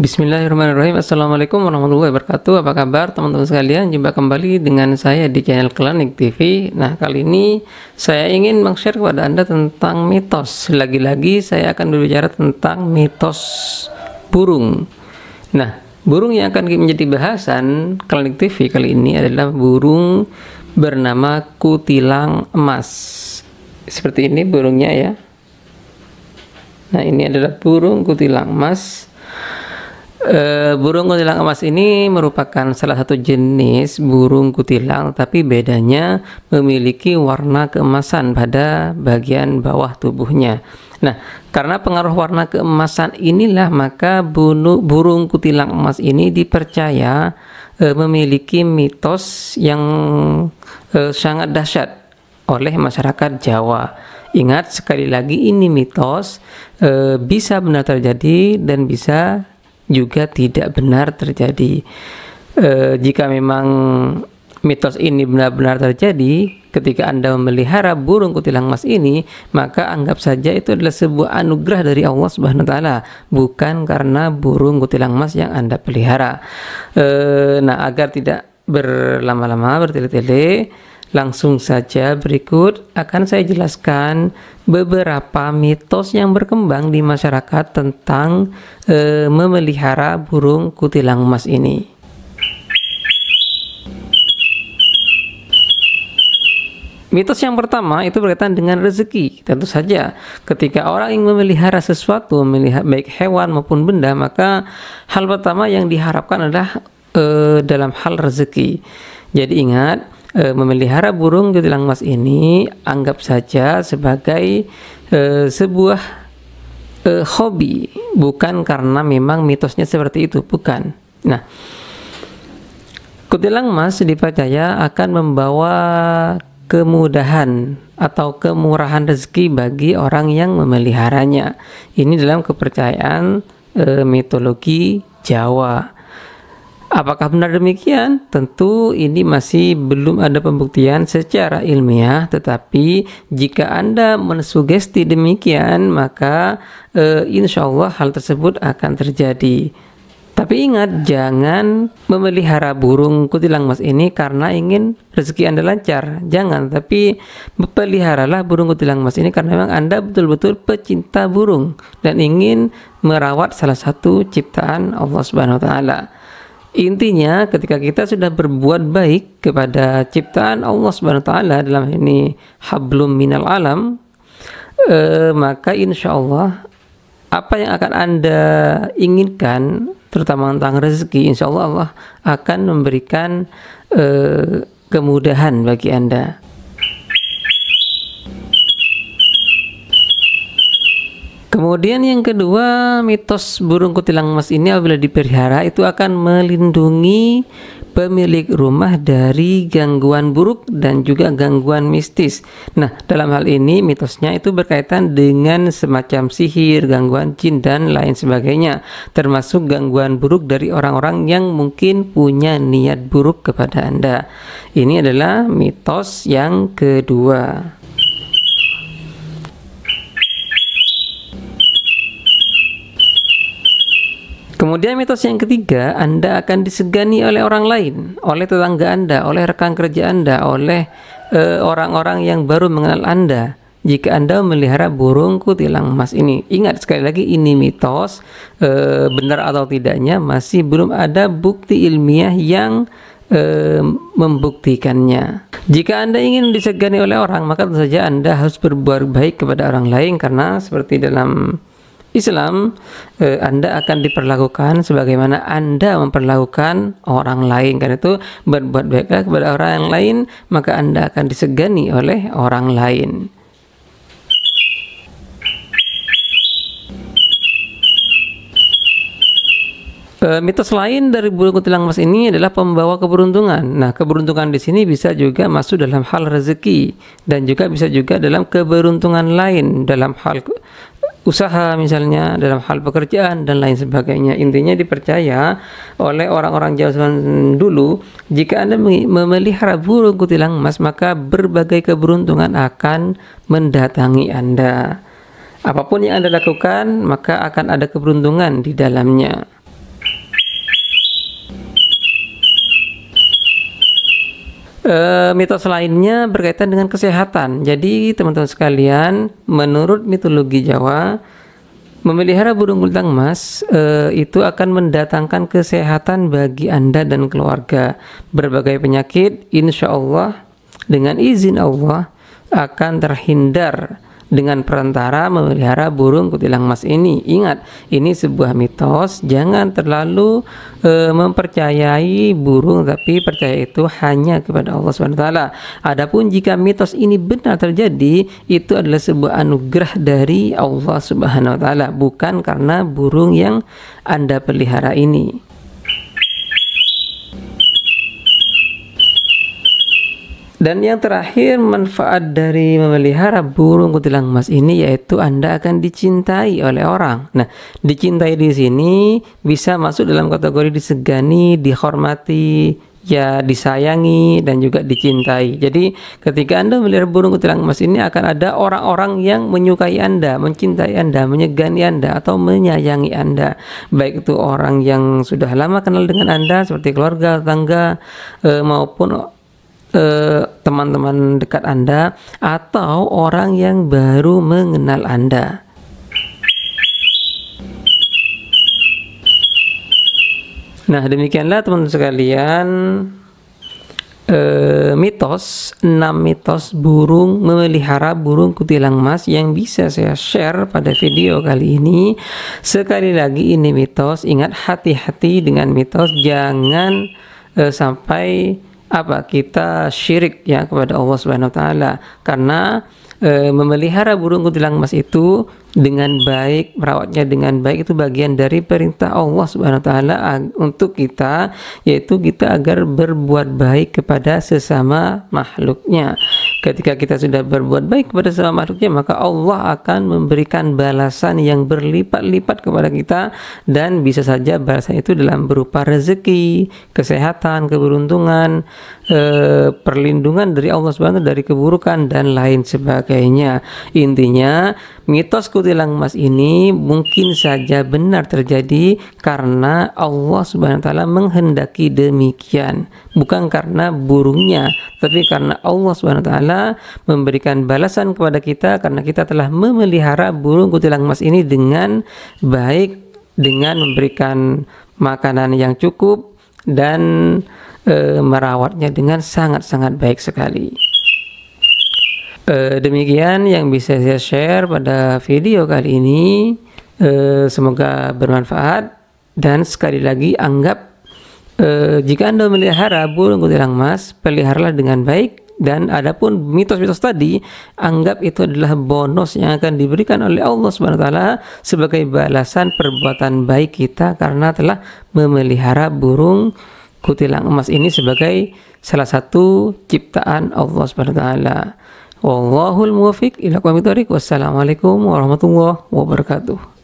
Bismillahirrahmanirrahim Assalamualaikum warahmatullahi wabarakatuh Apa kabar teman-teman sekalian Jumpa kembali dengan saya di channel Klinik TV Nah kali ini saya ingin meng-share kepada anda tentang mitos Lagi-lagi saya akan berbicara tentang mitos burung Nah burung yang akan menjadi bahasan Klinik TV kali ini adalah burung bernama kutilang emas Seperti ini burungnya ya Nah ini adalah burung kutilang emas Eh, burung kutilang emas ini merupakan salah satu jenis burung kutilang, tapi bedanya memiliki warna keemasan pada bagian bawah tubuhnya. Nah, karena pengaruh warna keemasan inilah maka bunu, burung kutilang emas ini dipercaya uh, memiliki mitos yang uh, sangat dahsyat oleh masyarakat Jawa. Ingat sekali lagi ini mitos e, bisa benar terjadi dan bisa juga tidak benar terjadi. E, jika memang mitos ini benar-benar terjadi, ketika Anda memelihara burung kutilang emas ini, maka anggap saja itu adalah sebuah anugerah dari Allah Subhanahu taala, bukan karena burung kutilang emas yang Anda pelihara. E, nah, agar tidak berlama-lama bertele-tele Langsung saja berikut akan saya jelaskan beberapa mitos yang berkembang di masyarakat tentang e, memelihara burung kutilang emas ini. Mitos yang pertama itu berkaitan dengan rezeki. Tentu saja, ketika orang ingin memelihara sesuatu, memelihara baik hewan maupun benda, maka hal pertama yang diharapkan adalah e, dalam hal rezeki. Jadi ingat, e, memelihara burung jutilang mas ini anggap saja sebagai e, sebuah e, hobi, bukan karena memang mitosnya seperti itu, bukan. Nah, Kutilang emas dipercaya akan membawa kemudahan atau kemurahan rezeki bagi orang yang memeliharanya. Ini dalam kepercayaan e, mitologi Jawa. Apakah benar demikian? Tentu ini masih belum ada pembuktian secara ilmiah, tetapi jika Anda mensugesti demikian, maka e, insya Allah hal tersebut akan terjadi. Tapi ingat, jangan memelihara burung kutilang mas ini karena ingin rezeki Anda lancar. Jangan, tapi peliharalah burung kutilang mas ini karena memang Anda betul-betul pecinta burung dan ingin merawat salah satu ciptaan Allah Subhanahu wa taala. Intinya ketika kita sudah berbuat baik kepada ciptaan Allah Subhanahu taala dalam ini hablum minal alam eh, maka insya Allah apa yang akan Anda inginkan terutama tentang rezeki insya Allah Allah akan memberikan eh, kemudahan bagi Anda. Kemudian yang kedua, mitos burung kutilang emas ini apabila dipelihara itu akan melindungi pemilik rumah dari gangguan buruk dan juga gangguan mistis. Nah, dalam hal ini mitosnya itu berkaitan dengan semacam sihir, gangguan jin dan lain sebagainya, termasuk gangguan buruk dari orang-orang yang mungkin punya niat buruk kepada Anda. Ini adalah mitos yang kedua. Kemudian mitos yang ketiga, Anda akan disegani oleh orang lain, oleh tetangga Anda, oleh rekan kerja Anda, oleh orang eh, orang-orang yang baru mengenal Anda. Jika Anda melihara burung kutilang emas ini, ingat sekali lagi ini mitos, e, benar atau tidaknya masih belum ada bukti ilmiah yang e, membuktikannya. Jika Anda ingin disegani oleh orang, maka tentu saja Anda harus berbuat baik kepada orang lain karena seperti dalam Islam, eh, Anda akan diperlakukan sebagaimana Anda memperlakukan orang lain. Karena itu berbuat baiklah kepada orang yang lain, maka Anda akan disegani oleh orang lain. Eh, mitos lain dari burung kutilang emas ini adalah pembawa keberuntungan. Nah, keberuntungan di sini bisa juga masuk dalam hal rezeki dan juga bisa juga dalam keberuntungan lain dalam hal usaha misalnya dalam hal pekerjaan dan lain sebagainya intinya dipercaya oleh orang-orang Jawa dulu jika Anda memelihara burung kutilang emas maka berbagai keberuntungan akan mendatangi Anda apapun yang Anda lakukan maka akan ada keberuntungan di dalamnya Metode eh, mitos lainnya berkaitan dengan kesehatan. Jadi teman-teman sekalian, menurut mitologi Jawa, memelihara burung gultang emas eh, itu akan mendatangkan kesehatan bagi anda dan keluarga. Berbagai penyakit, insya Allah dengan izin Allah akan terhindar dengan perantara memelihara burung kutilang emas ini. Ingat, ini sebuah mitos, jangan terlalu e, mempercayai burung tapi percaya itu hanya kepada Allah Subhanahu wa Adapun jika mitos ini benar terjadi, itu adalah sebuah anugerah dari Allah Subhanahu wa taala, bukan karena burung yang Anda pelihara ini. Dan yang terakhir manfaat dari memelihara burung kutilang emas ini yaitu Anda akan dicintai oleh orang. Nah, dicintai di sini bisa masuk dalam kategori disegani, dihormati, ya disayangi dan juga dicintai. Jadi ketika Anda melihat burung kutilang emas ini akan ada orang-orang yang menyukai Anda, mencintai Anda, menyegani Anda atau menyayangi Anda. Baik itu orang yang sudah lama kenal dengan Anda seperti keluarga, tangga eh, maupun Eh, teman-teman eh, dekat Anda atau orang yang baru mengenal Anda. Nah, demikianlah teman-teman sekalian eh, mitos, 6 mitos burung memelihara burung kutilang emas yang bisa saya share pada video kali ini. Sekali lagi ini mitos, ingat hati-hati dengan mitos, jangan eh, sampai apa kita syirik ya kepada Allah Subhanahu wa taala karena e, memelihara burung kuntilanak emas itu dengan baik, merawatnya dengan baik itu bagian dari perintah Allah Subhanahu wa taala untuk kita yaitu kita agar berbuat baik kepada sesama makhluknya ketika kita sudah berbuat baik kepada sesama makhluknya maka Allah akan memberikan balasan yang berlipat-lipat kepada kita dan bisa saja balasan itu dalam berupa rezeki, kesehatan, keberuntungan, eh, perlindungan dari Allah Subhanahu dari keburukan dan lain sebagainya. Intinya mitos kutilang emas ini mungkin saja benar terjadi karena Allah Subhanahu wa menghendaki demikian bukan karena burungnya tapi karena Allah Swt memberikan balasan kepada kita karena kita telah memelihara burung kutilang emas ini dengan baik dengan memberikan makanan yang cukup dan e, merawatnya dengan sangat-sangat baik sekali. E, demikian yang bisa saya share pada video kali ini. E, semoga bermanfaat dan sekali lagi anggap Eh, jika Anda memelihara burung kutilang emas, peliharalah dengan baik dan adapun mitos-mitos tadi anggap itu adalah bonus yang akan diberikan oleh Allah Subhanahu wa taala sebagai balasan perbuatan baik kita karena telah memelihara burung kutilang emas ini sebagai salah satu ciptaan Allah Subhanahu wa taala. Wallahul muwaffiq ila Wassalamualaikum warahmatullahi wabarakatuh.